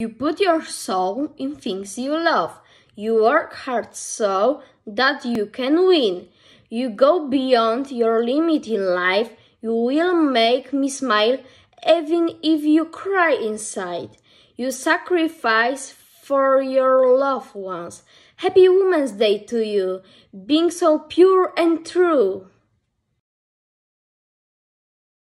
You put your soul in things you love. You work hard so that you can win. You go beyond your limit in life. You will make me smile even if you cry inside. You sacrifice for your loved ones. Happy Women's Day to you, being so pure and true.